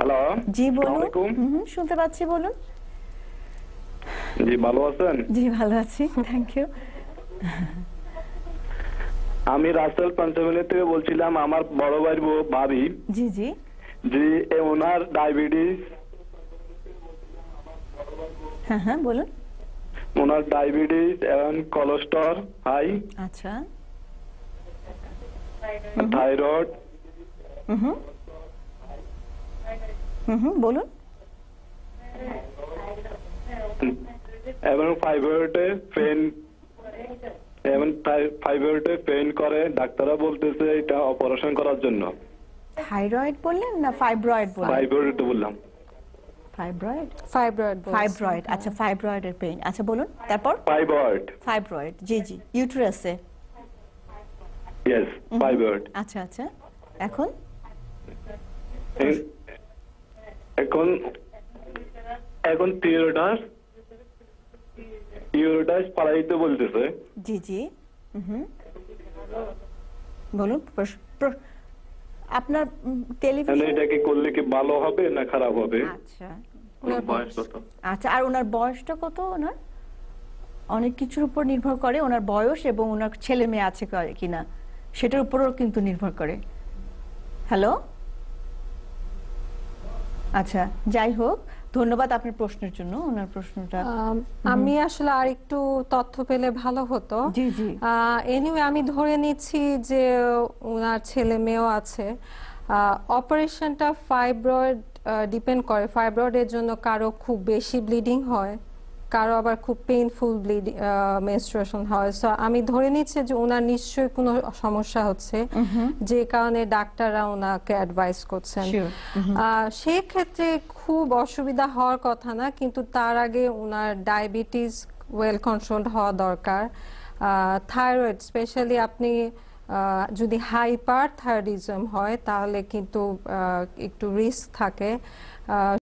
hello জি বলুন শুনতে পাচ্ছি বলুন জি ভালো আছেন জি ভালো আছি থ্যাংক ইউ আমি রাসেল পঞ্চমিলি থেকে বলছিলাম আমার বড় ভাই ভাবি জি জি জি ওনার ডায়াবেটিস হ্যাঁ হ্যাঁ বলুন ওনার ডায়াবেটিস এবং কোলেস্টর হাই আচ্ছা থাইরয়েড হুম হুম বলুন এবং ফাইবারটে পেন এবং ফাইবারটে পেন করে ডাক্তাররা বলতেছে এটা অপারেশন করার জন্য থাইরয়েড বললেন না ফাইব্রয়েড বললেন ফাইব্রয়েড বললাম ফাইব্রয়েড ফাইব্রয়েড ফাইব্রয়েড আচ্ছা ফাইব্রয়েডের পেইন আচ্ছা বলুন তারপর ফাইব্রয়েড ফাইব্রয়েড জি জি ইউটেরাসে ইয়েস ফাইব্রয়েড আচ্ছা আচ্ছা এখন এখন এখন বলতেছে জি জি বলুন আপনার টেলিভিশন এটা কি করলে কি ভালো হবে না খারাপ হবে আচ্ছা আচ্ছা আর ওনার বয়সটা কত ওনার অনেক কিছুর উপর নির্ভর করে ওনার বয়স এবং ওনার ছেলে মেয়ে আছে কিনা সেটার উপরও কিন্তু নির্ভর করে হ্যালো আচ্ছা যাই হোক ধন্যবাদ আপনার প্রশ্নের জন্য ওনার প্রশ্নটা আমি আসলে আর একটু তথ্য পেলে ভালো হতো জি জি এনিওয়ে আমি ধরে নিচ্ছি যে ওনার ছেলে মেয়েও আছে অপারেশনটা ফাইব্রয়েড ডিপেন্ড করে ফাইব্রয়েডের জন্য কারো খুব বেশি ব্লিডিং হয় কারো আবার খুব পেইনফুল ব্লিড মেনস্ট্রুয়েশন হয় সো আমি ধরে নিচ্ছি যে ওনার নিশ্চয়ই কোনো সমস্যা হচ্ছে যে কারণে ডাক্তাররা ওনাকে অ্যাডভাইস করছেন সেক্ষেত্রে খুব অসুবিধা হওয়ার কথা না কিন্তু তার আগে ওনার ডায়াবেটিস ওয়েল কন্ট্রোল হওয়া দরকার থাইরয়েড স্পেশালি আপনি যদি হাইপার থাইরয়েডিজম হয় তাহলে কিন্তু একটু রিস্ক থাকে